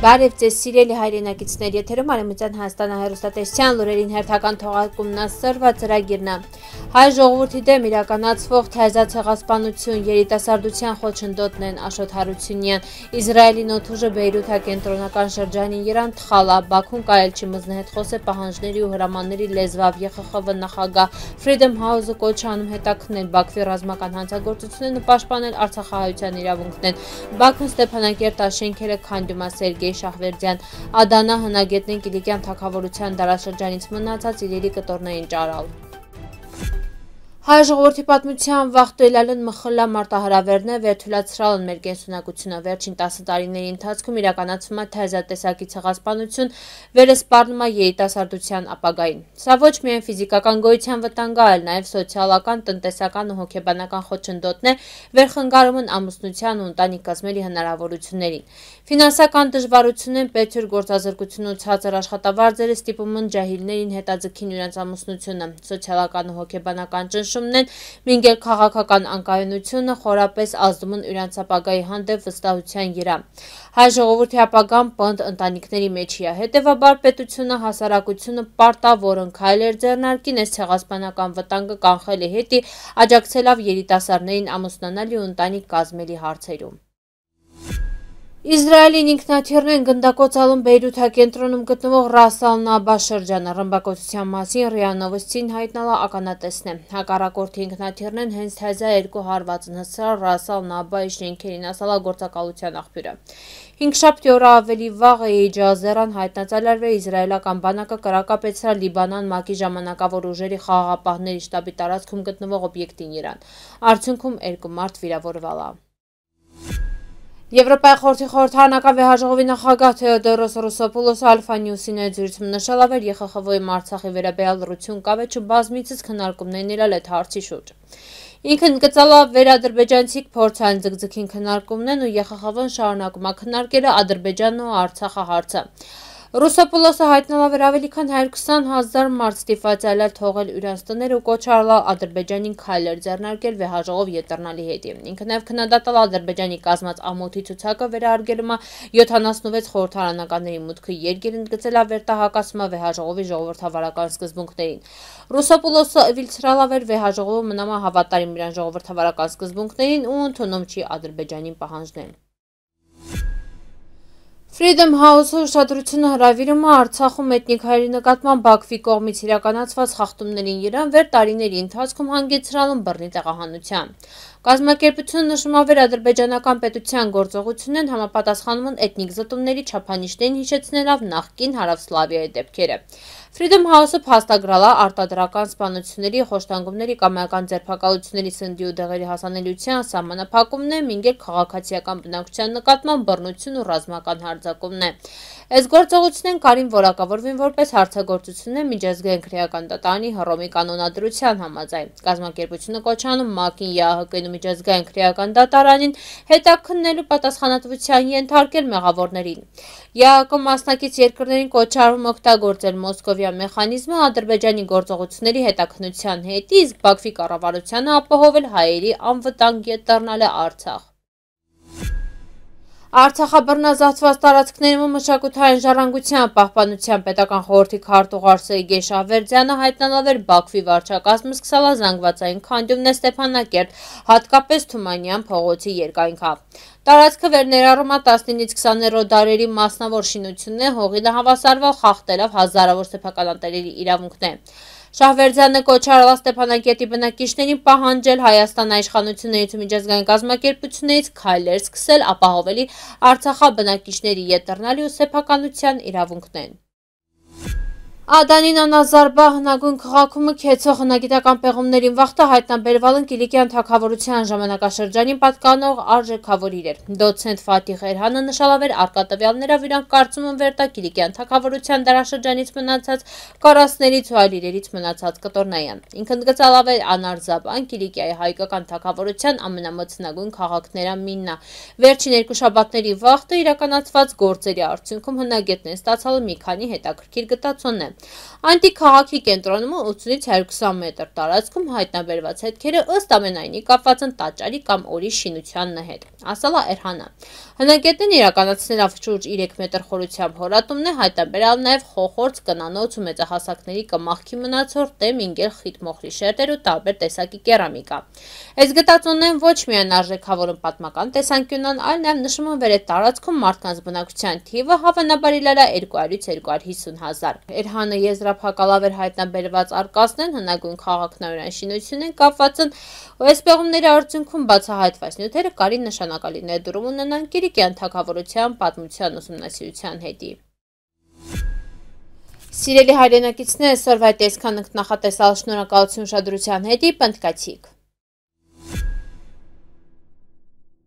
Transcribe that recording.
Բարև ձեզ սիրելի հայրենակիցներ, եթերում արեմության Հայաստանը հերուստատեսյան լուրերին հերթական թողարկումն ասրված ծրագիրն է։ Հայ ժողովրդի դեմ իրականացվող թայզացեղասպանություն երիտասարդության խոչընդոտն են Աշոտ Հարությունյան, Իսրայելի նոթուժը Բեյրութա կենտրոնական շրջանի Երան Թխալա, Բաքուն կայել չի մզնեհետ խոսե պահանջների ու հրամանների լեզվավ ԵԽԽՎ նախագահ Freedom House-ը կոչ անում հետաքնել Բաքվի ռազմական հանցագործությունն ու պաշտպանել Արցախահայության իրավունքներն։ Բաքուն Ստեփանակերտ աշենքերը քանդում է Սերգեյ Սերգեյ Շահվերդյան, Ադանա հնագետնին Կիլիկյան թակավորության դարաշրջանից մնացած իրերի կտորներին ճարալ։ Հայ ժողովրդի պատմության վաղտելալն մխլա մարտահարավերն է վերթուլացրալն մեր կենսունակությունը վերջին 10 տարիների ընթացքում իրականացվում է թայզատեսակի ցեղասպանություն վերսպառնում է երիտասարդության ապագային։ Սա ոչ միայն ֆիզիկական գոյության վտանգ է, այլ նաև սոցիալական, տնտեսական ու հոգեբանական խոչընդոտն է վերխնգարումն ամուսնության ու ընտանիք կազմելի հնարավորություններին։ Ֆինանսական դժվարությունն պետյուր գործազրկությունն ու ցածր աշխատավարձերը ստիպում են ջահիլներին հետաձգին իրենց ամուսնությունը։ Սոցիալական ու հոգեբանական ճնշ որոշումն են, մինչև քաղաքական անկայունությունը խորապես ազդում են իրանց ապագայի հանդեպ վստահության երա։ Հայ ժողովրդի ապագան բնդ ընտանիքների մեջ է, հետևաբար պետությունը հասարակությունը պարտավորն քայլեր ձեռնարկին այս ցեղասպանական վտանգը կանխելի հետի աջակցելով երիտասարդներին ամուսնանալի ու ընտանիք կազմելի հարցերում։ Իսրայելին ինքնաթիռներն գնդակոծալում Բեյրութակենտրոնում գտնվող Ռասալնաբա շրջանը ռմբակոծության մասին Ռիանովստին հայտնալա ականատեսն է։ Հակառակորդի ինքնաթիռներն հենց թեզա երկու հարվածն հսրալ Ռասալնաբայի շենքերին ասալա գործակալության աղբյուրը։ 5-7 օրը ավելի վաղ Էիջազերան հայտնացել էր Իսրայելական բանակը կրակապեցրել Լիբանան ՄԱԿ-ի ժամանակավոր ուժերի խաղաղապահների շտաբի տարածքում գտնվող օբյեկտին Իրան։ Արդյունքում երկու մարդ վիրավորվալա։ Եվրոպայի խորհրդի խորհրդանական վեհաժողովի նախագահ Թեոդորոս Ռուսոպուլոս Ալֆա Նյուսին է զրույցում նշել ավեր ԵԽԽՎ-ի Արցախի վերաբերյալ լրություն կավեճը բազմիցս քննարկումներն իրել այդ հարցի շուրջ։ Ինքն գծալա վերադրբեջանցիկ փորձային ձգձգին քննարկումներն ու ԵԽԽՎ-ն շարունակում է քննարկելը Ադրբեջանն ու Արցախը հարցը։ Ռուսոպոլոսը հայտնալավ էր ավելի քան 120 հազար մարդ ստիված այլել թողել ուրենց տներ ու կոչարլալ ադրբեջանին քայլեր ձերնարկել վեհաժողով ետրնալի հետիմ։ Ինքնև կնադատալ ադրբեջանի կազմած ամոթի ծուցակը վերարգելումա 76 խորհրդարանականների մուտքը երգերին գծելա վերտահակասումա վեհաժողովի ժողովրդավարական սկզբունքներին։ Ռուսոպոլոսը վիլցրալավ էր վեհաժողովը մնամա հավատարիմ իրան ժողովրդավարական սկզբունքներին ու ընդունում չի ադրբեջանին պահանջներին։ Freedom House-ը ուշադրությունը հրավիրում է Արցախում էթնիկ հայերի նկատմամբ Բաքվի կողմից իրականացված խախտումներին երանգվեր տարիների ընթացքում հանգեցրալուն բռնի տեղահանության։ Կազմակերպությունը նշում է վերադրբեջանական պետության գործողությունն համապատասխանում են էթնիկ զտումների չափանիշներին հիշեցնելով նախկին Հարավսլավիայի դեպքերը։ Freedom House-ը փաստագրալ է արտադրական սպանությունների, խոշտանգումների կամ այական ձերբակալությունների սննդի ու դեղերի հասանելիության սահմանափակումն է, մինչև քաղաքացիական բնակության նկատմամբ բռնություն ու ռազմական հարձակումն է։ Այս գործողությունն կարին որակավորվին որպես հարցագործություն է միջազգային քրեական տտանի հռոմի կանոնադրության համաձայն։ Կազմակերպությունը կոչանում ՄԱԿ-ին, ԵԱՀԿ-ին ու միջազգային քրեական դատարանին հետաքննելու պատասխանատվության ենթարկել մեղավորներին։ ԵԱՀԿ մասնակից երկրներին կոչարվում օգտագործել Մոսկովի Մոլդովյան մեխանիզմը Ադրբեջանի գործողությունների հետաքննության հետ, իսկ Բաքվի կառավարությանը ապահովել հայերի անվտանգ ետ դառնալը Արցախ։ Արցախաբռնազավթված տարածքներում մշակութային ժառանգության պահպանության պետական խորհրդի քարտուղ Արսեյ Գեշավերդյանը հայտնանավեր Բաքվի վարչակազմը սկսալա զանգվածային քանդյումն է Ստեփանակերտ, հատկապես Թումանյան փողոցի երկայնքա։ Տարածքը վերներառումա 19-ից 20-րդ դարերի մասնավոր շինությունն է, հողին հավասարվող խախտելով հազարավոր սեփականատերերի իրավունքն է։ Շահվերձյանը կոչ արված Ստեփանակերտի բնակիչներին պահանջել Հայաստան իշխանություններից ու միջազգային կազմակերպություններից քայլեր սկսել ապահովելի Արցախա բնակիչների ետ դռնալի ու սեփականության իրավունքներն։ Ադանին անազարբա հնագույն կղաքումը կեցող հնագիտական պեղումներին վաղթը հայտնաբերվալն կիլիկյան թակավորության ժամանակաշրջանին պատկանող արժեքավորիր էր։ Դոցենտ վատիղ էրհանը նշալավեր արկատվյալները վիրանք կարծում են վերտա կիլիկյան թակավորության դարաշրջանից մնացած կարասներից ու այլիրերից մնացած կտորնայան։ Ինքն գծալավեր անարզաբան կիլիկիայի հայկական թակավորության ամենամցնագույն քաղաքներա միննա։ Վերջին երկու շաբաթների վաղթը իրականացված գործերի արդյունքում հնագետն են ստացալը մի քանի հետաքրքիր գտածոն է։ Անտիքաղաքի կենտրոնում 80-ից 120 մետր տարածքում հայտնաբերված հետքերը ըստ ամենայնի կապված են տաճարի կամ օրի շինությանն հետ, ասել է Էրհանը։ Հնագետն իրականացնել շուրջ 3 մետր խորությամբ հորատումն է հայտնաբերալ նաև խոխորց, կնանոց ու մեծահասակների կմախքի մնացոր, տեմ, ինգել, խիտ մոխրի շերտեր ու տարբեր տեսակի կերամիկա։ Այս գտածուններն ոչ միայն արժեքավորում պատմական տեսանկյունն, այլ նաև նշում են վեր է տարածքում մարդկանց բնակության թիվը հավանաբար իլալա 200-ից 250 հազար։ Էրհանը Շահանը եզրափակալավ էր հայտնաբերված արկածներն հնագույն քաղաքնարարան շինությունին կապված են, այս պեղումների արդյունքում բացահայտված նյութերը կարի նշանակալի ներդրում ունենան Կիրիկի անթակավորության պատմության ուսումնասիրության հետի։ Սիրելի հայրենակիցներ, այսօրվա տեսքան ընկնախատեսալ շնորհակալություն շադրության հետի, պնդկացիք։